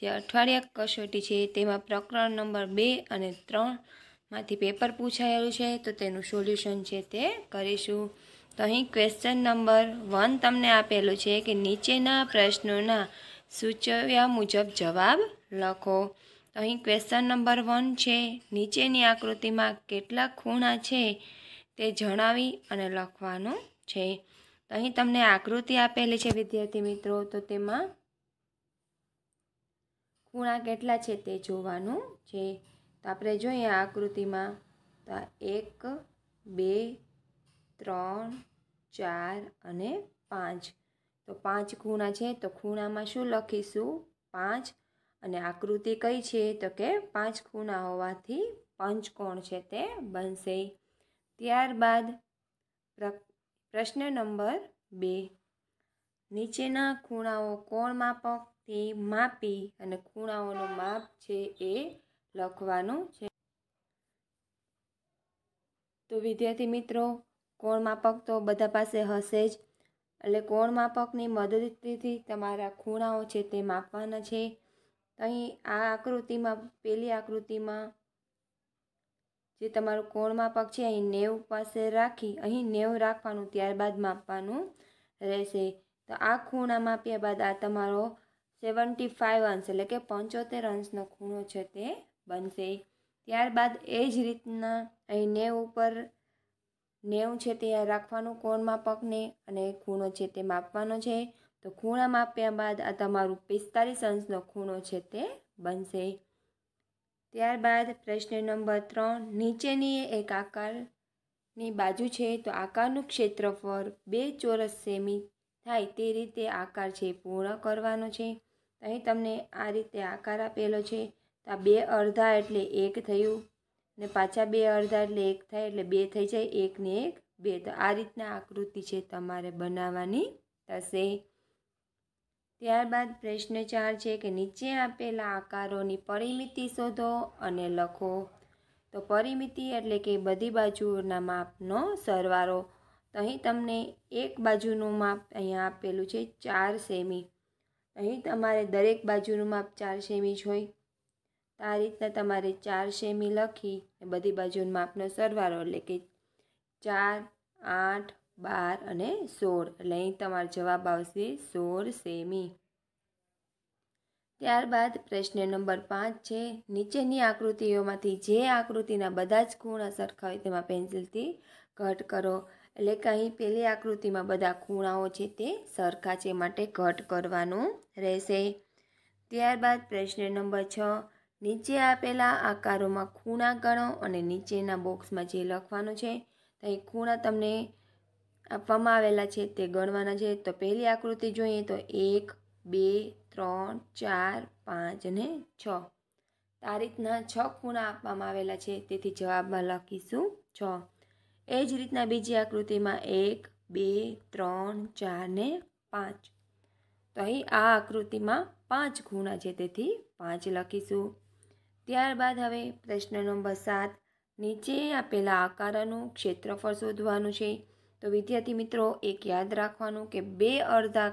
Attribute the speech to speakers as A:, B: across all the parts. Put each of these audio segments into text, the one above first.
A: જે અઠવાડિયા કસોટી છે તેમાં પ્રકરણ નંબર બે અને ત્રણમાંથી પેપર પૂછાયેલું છે તો તેનું સોલ્યુશન છે તે કરીશું તો અહીં ક્વેશ્ચન નંબર વન તમને આપેલું છે કે નીચેના પ્રશ્નોના સૂચવ્યા મુજબ જવાબ લખો તો અહીં ક્વેશ્ચન નંબર વન છે નીચેની આકૃતિમાં કેટલા ખૂણા છે તે જણાવી અને લખવાનું છે તો અહીં તમને આકૃતિ આપેલી છે વિદ્યાર્થી મિત્રો તો તેમાં ખૂણા કેટલા છે તે જોવાનું છે તો આપણે જોઈએ આ આકૃતિમાં તો એક બે ત્રણ ચાર અને પાંચ તો પાંચ ખૂણા છે તો ખૂણામાં શું લખીશું પાંચ અને આકૃતિ કઈ છે તો કે પાંચ ખૂણા હોવાથી પંચકોણ છે તે બનશે ત્યારબાદ પ્રશ્ન નંબર બે નીચેના ખૂણાઓ કોણ માપક તે માપી અને ખૂણાઓનું માપ છે એ લખવાનું છે તો વિદ્યાર્થી મિત્રો કોણ માપક તો બધા પાસે હશે જ એટલે કોણ માપકની મદદથી તમારા ખૂણાઓ છે તે માપવાના છે અહીં આ આકૃતિમાં પેલી આકૃતિમાં જે તમારું કોણ માપક છે અહીં નેવ પાસે રાખી અહીં નેવ રાખવાનું ત્યારબાદ માપવાનું રહેશે તો આ ખૂણા માપ્યા બાદ આ તમારો સેવન્ટી ફાઇવ અંશ એટલે કે પંચોતેર અંશનો ખૂણો છે તે બનશે ત્યારબાદ એ જ રીતના અહીં નેવ ઉપર નેવું છે તે રાખવાનું કોણ માપકને અને ખૂણો છે તે માપવાનો છે તો ખૂણા માપ્યા બાદ આ તમારું પિસ્તાલીસ અંશનો ખૂણો છે તે બનશે ત્યારબાદ પ્રશ્ન નંબર ત્રણ નીચેની એક આકારની બાજુ છે તો આકારનું ક્ષેત્રફળ બે ચોરસ સેમી થાય તે રીતે આકાર છે પૂર્ણ કરવાનો છે તો અહીં તમને આ રીતે આકાર આપેલો છે તો આ બે અડધા એટલે એક થયું ને પાછા બે અડધા એટલે એક થાય એટલે બે થઈ જાય એકને એક બે તો આ રીતના આકૃતિ છે તમારે બનાવવાની થશે ત્યારબાદ પ્રશ્ન ચાર છે કે નીચે આપેલા આકારોની પરિમિતિ શોધો અને લખો તો પરિમિતિ એટલે કે બધી બાજુઓના માપનો સરવારો તો અહીં તમને એક બાજુનું માપ અહીંયા આપેલું છે ચાર સેમી અહીં તમારે દરેક બાજુનું માપ ચાર સેમી હોય તો આ રીતના તમારે ચાર સેમી લખી એ બધી બાજુનું માપનો સરવાળો એટલે કે ચાર આઠ બાર અને સોળ એટલે અહીં તમારો જવાબ આવશે સોળ સેમી ત્યારબાદ પ્રશ્ન નંબર પાંચ છે નીચેની આકૃતિઓમાંથી જે આકૃતિના બધા જ ખૂણા સરખા હોય તેમાં પેન્સિલથી ઘટ કરો એટલે કંઈ પેલી આકૃતિમાં બધા ખૂણાઓ છે તે સરખા છે માટે ઘટ કરવાનું રહેશે ત્યારબાદ પ્રશ્ન નંબર છ નીચે આપેલા આકારોમાં ખૂણા ગણો અને નીચેના બોક્સમાં જે લખવાનું છે ત્યાં ખૂણા તમને આપવામાં આવેલા છે તે ગણવાના છે તો પહેલી આકૃતિ જોઈએ તો એક બે ત્રણ ચાર પાંચ અને છ આ છ ખૂણા આપવામાં આવેલા છે તેથી જવાબમાં લખીશું છ એ જ રીતના બીજી આકૃતિમાં એક બે ત્રણ ચાર ને પાંચ તો અહીં આ આકૃતિમાં પાંચ ખૂણા છે તેથી પાંચ લખીશું ત્યારબાદ હવે પ્રશ્ન નંબર સાત નીચે આપેલા આકારનું ક્ષેત્રફળ શોધવાનું છે તો વિદ્યાર્થી મિત્રો એક યાદ રાખવાનું કે બે અડધા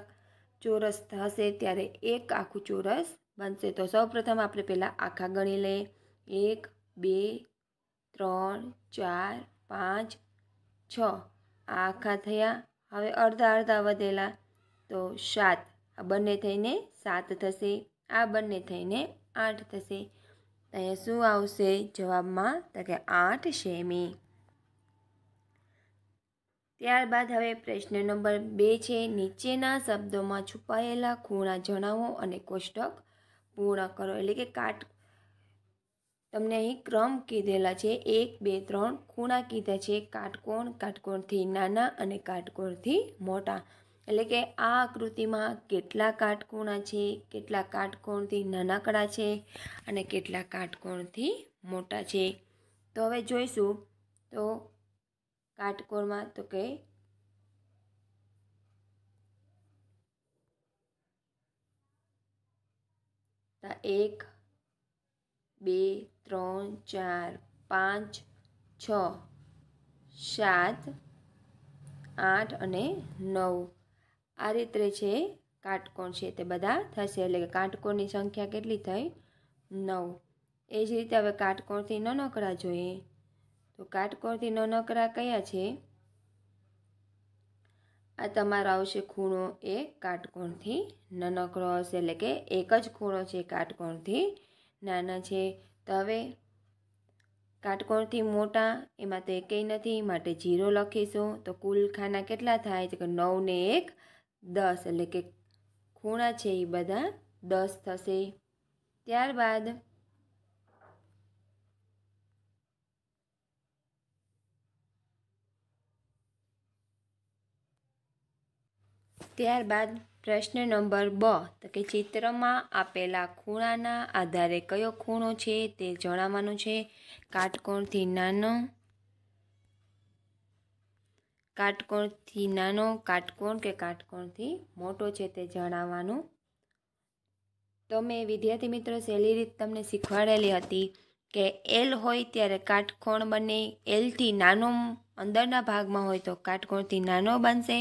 A: ચોરસ થશે ત્યારે એક આખું ચોરસ બનશે તો સૌપ્રથમ આપણે પહેલાં આખા ગણી લઈએ એક બે ત્રણ ચાર પાંચ છ આ આખા થયા હવે અડધા અડધા વધેલા તો સાત આ બંને થઈને સાત થશે આ બંને થઈને આઠ થશે અહીંયા શું આવશે જવાબમાં તો કે આઠ સેમી ત્યારબાદ હવે પ્રશ્ન નંબર બે છે નીચેના શબ્દોમાં છુપાયેલા ખૂણા જણાવો અને કોષ્ટક પૂર્ણ કરો એટલે કે કાટ તમને અહીં ક્રમ કીધેલા છે એક બે ત્રણ ખૂણા કીધા છે કાટકોણ કાટકોણથી નાના અને કાટકોણથી મોટા એટલે કે આ આકૃતિમાં કેટલા કાટકોણા છે કેટલા કાટકોણથી નાનકડા છે અને કેટલા કાટકોણથી મોટા છે તો હવે જોઈશું તો કાટકોણમાં તો કે એક બે ત્રણ ચાર પાંચ છ સાત આઠ અને નવ આ રીતે છે કાટકોણ છે તે બધા થશે એટલે કે કાટકોણની સંખ્યા કેટલી થઈ નવ એ જ રીતે હવે કાટકોણથી ન નકરા જોઈએ તો કાટકોણથી ન નકરા કયા છે આ તમારો આવશે ખૂણો એ કાટકોણથી નનકડો હશે એટલે કે એક જ ખૂણો છે કાટકોણથી નાના છે તો હવે કાટકોણથી મોટા એમાં તો એકેય નથી માટે જીરો લખીશું તો કુલ ખાના કેટલા થાય તો કે નવ ને એક દસ એટલે કે ખૂણા છે એ બધા દસ થશે ત્યારબાદ ત્યારબાદ પ્રશ્ન નંબર બ તો કે ચિત્રમાં આપેલા ખૂણાના આધારે કયો ખૂણો છે તે જણાવવાનું છે કાટકોણથી નાનો કાટકોણથી નાનો કાટકોણ કે કાટકોણથી મોટો છે તે જણાવવાનું તો મેં વિદ્યાર્થી મિત્રો સહેલી રીત તમને શીખવાડેલી હતી કે એલ હોય ત્યારે કાટકોણ બને એલથી નાનો અંદરના ભાગમાં હોય તો કાટકોણથી નાનો બનશે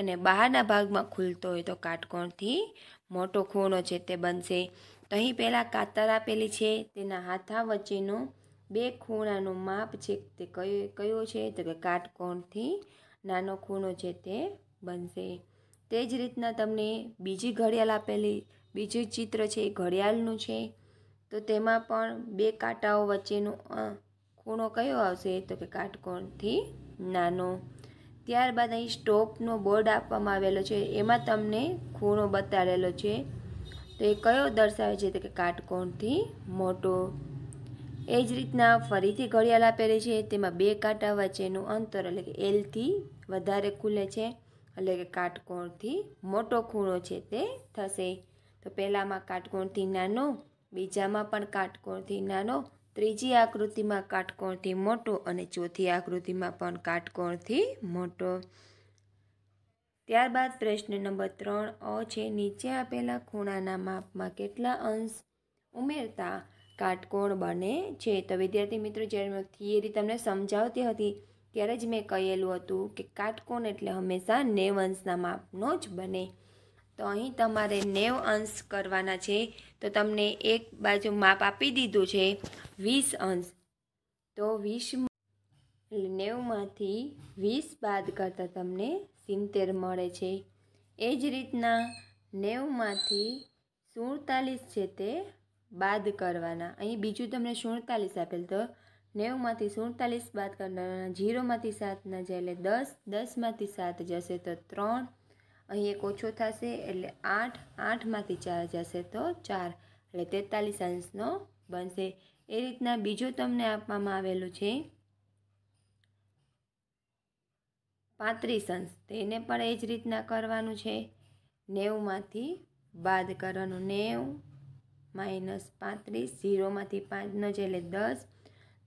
A: અને બહારના ભાગમાં ખુલતો હોય તો કાટકોણથી મોટો ખૂણો છે તે બનશે તો અહીં પહેલાં કાતર આપેલી છે તેના હાથા વચ્ચેનો બે ખૂણાનું માપ છે તે કયો કયો છે તો કે કાટકોણથી નાનો ખૂણો છે તે બનશે તે જ રીતના તમને બીજી ઘડિયાળ આપેલી બીજું ચિત્ર છે એ ઘડિયાળનું છે તો તેમાં પણ બે કાંટાઓ વચ્ચેનું ખૂણો કયો આવશે તો કે કાટકોણથી નાનો ત્યારબાદ અહીં સ્ટોપનો બોર્ડ આપવામાં આવેલો છે એમાં તમને ખૂણો બતાડેલો છે તો એ કયો દર્શાવે છે તો કે કાટકોણથી મોટો એ જ રીતના ફરીથી ઘડિયાળ આપેલી છે તેમાં બે કાંટા વચ્ચેનું અંતર એટલે કે એલથી વધારે ખુલે છે એટલે કે કાટકોણથી મોટો ખૂણો છે તે થશે તો પહેલાંમાં કાટકોણથી નાનો બીજામાં પણ કાટકોણથી નાનો ત્રીજી આકૃતિમાં કાટકોણથી મોટો અને ચોથી આકૃતિમાં પણ કાટકોણથી મોટો ત્યારબાદ પ્રશ્ન નંબર ત્રણ અ છે નીચે આપેલા ખૂણાના માપમાં કેટલા અંશ ઉમેરતા કાટકોણ બને છે તો વિદ્યાર્થી મિત્રો જ્યારે મેં થિયરી તમને સમજાવતી હતી ત્યારે જ મેં કહેલું હતું કે કાટકોણ એટલે હંમેશા નેવ અંશના માપનો જ બને તો અહીં તમારે નેવ અંશ કરવાના છે તો તમને એક બાજુ માપ આપી દીધું છે વીસ અંશ તો વીસ નેવમાંથી વીસ બાદ કરતાં તમને સિત્તેર મળે છે એ જ રીતના નેવમાંથી સુડતાલીસ છે તે બાદ કરવાના અહીં બીજું તમને સુડતાલીસ આપેલ તો નેવમાંથી સુડતાલીસ બાદ કરવાના ઝીરોમાંથી સાત ન જાય એટલે દસ દસમાંથી સાત જશે તો ત્રણ અહીં એક ઓછો થશે એટલે આઠ આઠમાંથી ચાર જશે તો ચાર એટલે તેતાલીસ અંશનો બનશે એ રીતના બીજો તમને આપવામાં આવેલું છે પાંત્રીસ અંશ તેને પણ એ જ રીતના કરવાનું છે નેવુંમાંથી બાદ કરવાનું નેવું માઇનસ પાંત્રીસ ઝીરોમાંથી પાંચનો છે એટલે દસ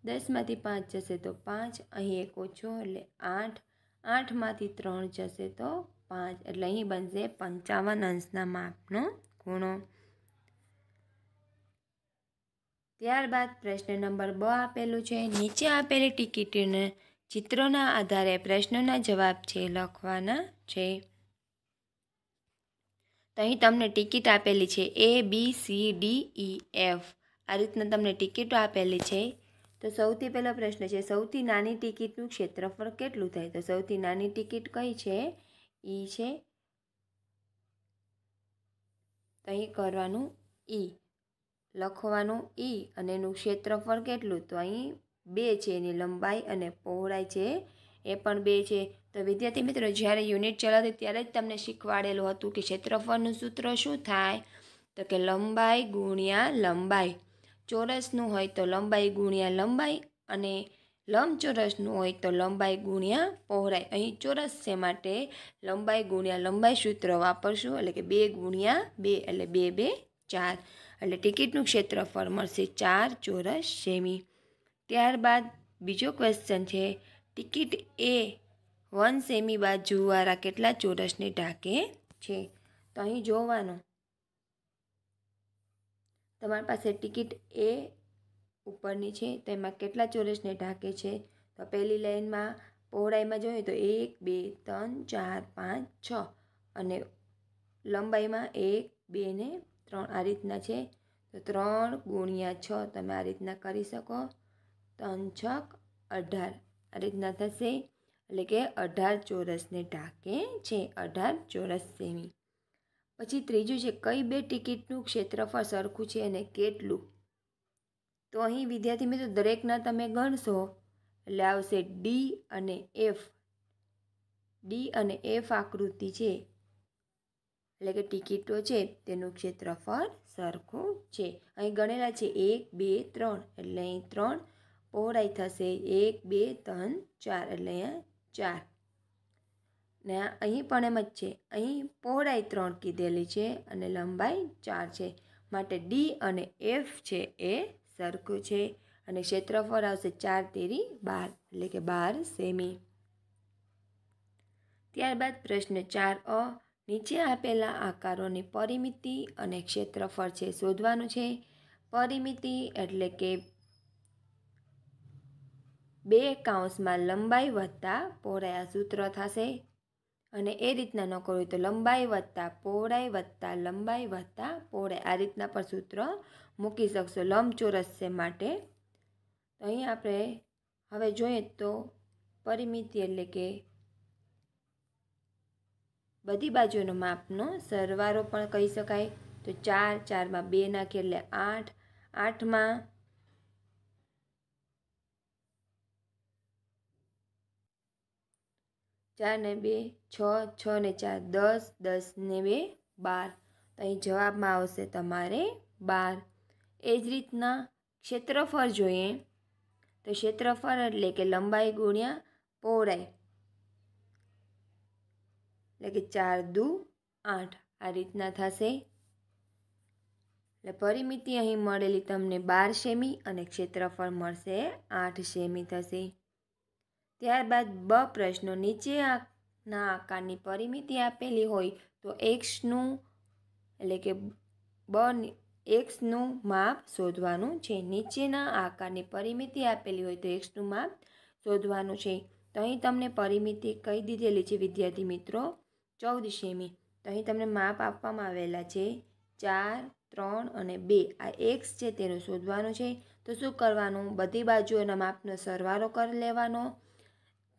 A: દસમાંથી પાંચ જશે તો પાંચ અહીં એક ઓછો એટલે આઠ આઠમાંથી ત્રણ જશે તો પાંચ એટલે અહીં બનશે પંચાવન અંશના માપનો ખૂણો ત્યારબાદ પ્રશ્ન નંબર બ આપેલું છે નીચે આપેલી ટિકિટને ચિત્રોના આધારે પ્રશ્નોના જવાબ છે લખવાના છે તો અહીં તમને ટિકિટ આપેલી છે A B C D E F આ રીતના તમને ટિકિટો આપેલી છે તો સૌથી પહેલો પ્રશ્ન છે સૌથી નાની ટિકિટનું ક્ષેત્રફળ કેટલું થાય તો સૌથી નાની ટિકિટ કઈ છે એ છે અહીં કરવાનું ઈ લખવાનું ઈ અને એનું ક્ષેત્રફળ કેટલું તો અહીં બે છે એની લંબાઈ અને પહોળાઈ છે એ પણ બે છે તો વિદ્યાર્થી મિત્રો જ્યારે યુનિટ ચલાવતી ત્યારે જ તમને શીખવાડેલું હતું કે ક્ષેત્રફળનું સૂત્ર શું થાય તો કે લંબાઈ ગુણ્યા લંબાઈ ચોરસનું હોય તો લંબાઈ ગુણ્યા લંબાઈ અને લંબચોરસનું હોય તો લંબાઈ ગુણ્યા પહોળાઈ અહીં ચોરસ છે માટે લંબાઈ ગુણ્યા લંબાઈ સૂત્ર વાપરશું એટલે કે બે ગુણ્યા બે એટલે બે બે ચાર એટલે ટિકિટનું ક્ષેત્રફળ મળશે ચાર ચોરસ સેમી ત્યારબાદ બીજો ક્વેશ્ચન છે ટિકિટ એ વન સેમી બાજુવાળા કેટલા ચોરસને ઢાંકે છે તો અહીં જોવાનું તમારી પાસે ટિકિટ એ ઉપરની છે તેમાં કેટલા ચોરસને ઢાંકે છે તો પહેલી લાઇનમાં પહોળાઈમાં જોઈએ તો એક બે ત્રણ ચાર પાંચ છ અને લંબાઈમાં એક બે ને ત્રણ આ રીતના છે તો ત્રણ ગુણ્યા છ તમે આ રીતના કરી શકો ત્રણ છક અઢાર આ રીતના થશે એટલે કે અઢાર ચોરસને ઢાંકે છે અઢાર ચોરસ સેમી પછી ત્રીજું છે કઈ બે ટિકિટનું ક્ષેત્રફળ સરખું છે અને કેટલું તો અહીં વિદ્યાર્થી મિત્રો દરેકના તમે ગણશો એટલે આવશે ડી અને એફ ડી અને એફ આકૃતિ છે એટલે કે ટિકિટો છે તેનું ક્ષેત્રફળ સરખું છે અહીં ગણેલા છે એક બે ત્રણ એટલે અહીં ત્રણ પહોળાઈ થશે એક બે ત્રણ ચાર એટલે અહીંયા ચાર ને અહીં પણ એમ જ છે અહીં પહોળાઈ ત્રણ કીધેલી છે અને લંબાઈ ચાર છે માટે ડી અને એફ છે એ સરખું છે અને ક્ષેત્રફળ આવશે ચાર તેરી બાર એટલે કે બાર સેમી ત્યારબાદ પ્રશ્ન ચાર અ નીચે આપેલા આકારોની પરિમિતિ અને ક્ષેત્રફળ છે શોધવાનું છે પરિમિતિ એટલે કે બે કાઉન્સમાં લંબાઈ વધતા પહોળાયા સૂત્ર થશે અને એ રીતના ન કરવું તો લંબાઈ વધતા પહોળાઈ વત્તા લંબાઈ વધતા પહોળાઈ આ રીતના પણ સૂત્ર મૂકી શકશો લંબચોરસ છે માટે તો અહીં આપણે હવે જોઈએ તો પરિમિતિ એટલે કે બધી બાજુનો માપનો સરવારો પણ કહી શકાય તો ચાર ચારમાં બે નાખીએ એટલે આઠ આઠમાં ચાર ને બે છ છ ને ચાર દસ દસ ને બે બાર તો અહીં જવાબમાં આવશે તમારે બાર એ જ રીતના ક્ષેત્રફળ જોઈએ તો ક્ષેત્રફળ એટલે કે લંબાઈ ગુણ્યા પહોળાઈ એટલે કે ચાર દુ આઠ આ રીતના થશે એટલે પરિમિતિ અહીં મળેલી તમને બાર સેમી અને ક્ષેત્રફળ મળશે આઠ સેમી થશે ત્યારબાદ બ પ્રશ્નો નીચે ના આકારની પરિમિતિ આપેલી હોય તો એક્સનું એટલે કે બ એક્સનું માપ શોધવાનું છે નીચેના આકારની પરિમિતિ આપેલી હોય તો એક્સનું માપ શોધવાનું છે તો અહીં તમને પરિમિતિ કહી દીધેલી છે વિદ્યાર્થી મિત્રો ચૌદ સેમી તો અહીં તમને માપ આપવામાં આવેલા છે ચાર ત્રણ અને બે આ એક્સ છે તેનું શોધવાનું છે તો શું કરવાનું બધી બાજુઓના માપનો સરવાળો કરી લેવાનો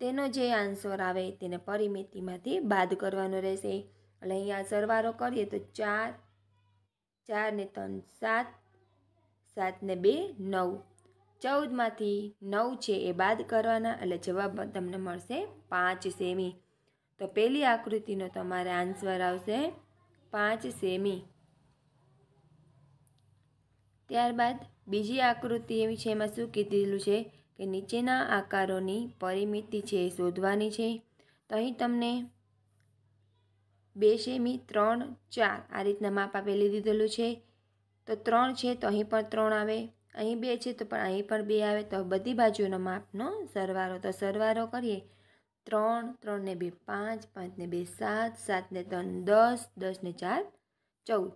A: તેનો જે આન્સર આવે તેને પરિમિતિમાંથી બાદ કરવાનો રહેશે એટલે અહીંયા સરવારો કરીએ તો ચાર ચાર ને ત્રણ સાત સાત ને બે નવ ચૌદમાંથી નવ છે એ બાદ કરવાના એટલે જવાબ તમને મળશે પાંચ સેમી તો પહેલી આકૃતિનો તમારે આન્સર આવશે પાંચ સેમી ત્યારબાદ બીજી આકૃતિ એવી છે એમાં શું કીધેલું છે કે નીચેના આકારોની પરિમિતિ છે એ શોધવાની છે તો અહીં તમને બે સેમી ત્રણ ચાર આ રીતના માપ આપેલી દીધેલું છે તો ત્રણ છે તો અહીં પણ ત્રણ આવે અહીં બે છે તો પણ અહીં પણ બે આવે તો બધી બાજુઓના માપનો સરવારો તો સરવારો કરીએ ત્રણ ત્રણને બે પાંચ પાંચને બે સાત સાતને ત્રણ દસ દસને ચાર ચૌદ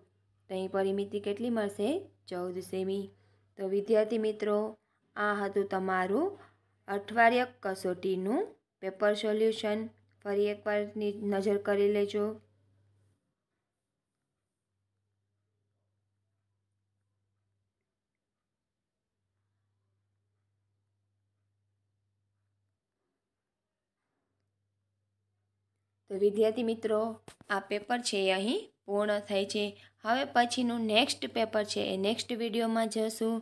A: તો અહીં પરિમિતિ કેટલી મળશે ચૌદ સેમી તો વિદ્યાર્થી મિત્રો આ હતું તમારું અઠવાડિયક કસોટીનું પેપર સોલ્યુશન ફરી એકવાર નજર કરી લેજો તો વિદ્યાર્થી મિત્રો આ પેપર છે એ અહીં પૂર્ણ થાય છે હવે પછીનું નેક્સ્ટ પેપર છે એ નેક્સ્ટ વિડીયોમાં જશું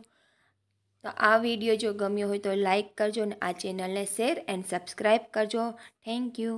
A: તો આ વિડીયો જો ગમ્યો હોય તો લાઇક કરજો અને આ ચેનલને શેર એન્ડ સબસ્ક્રાઈબ કરજો થેન્ક યુ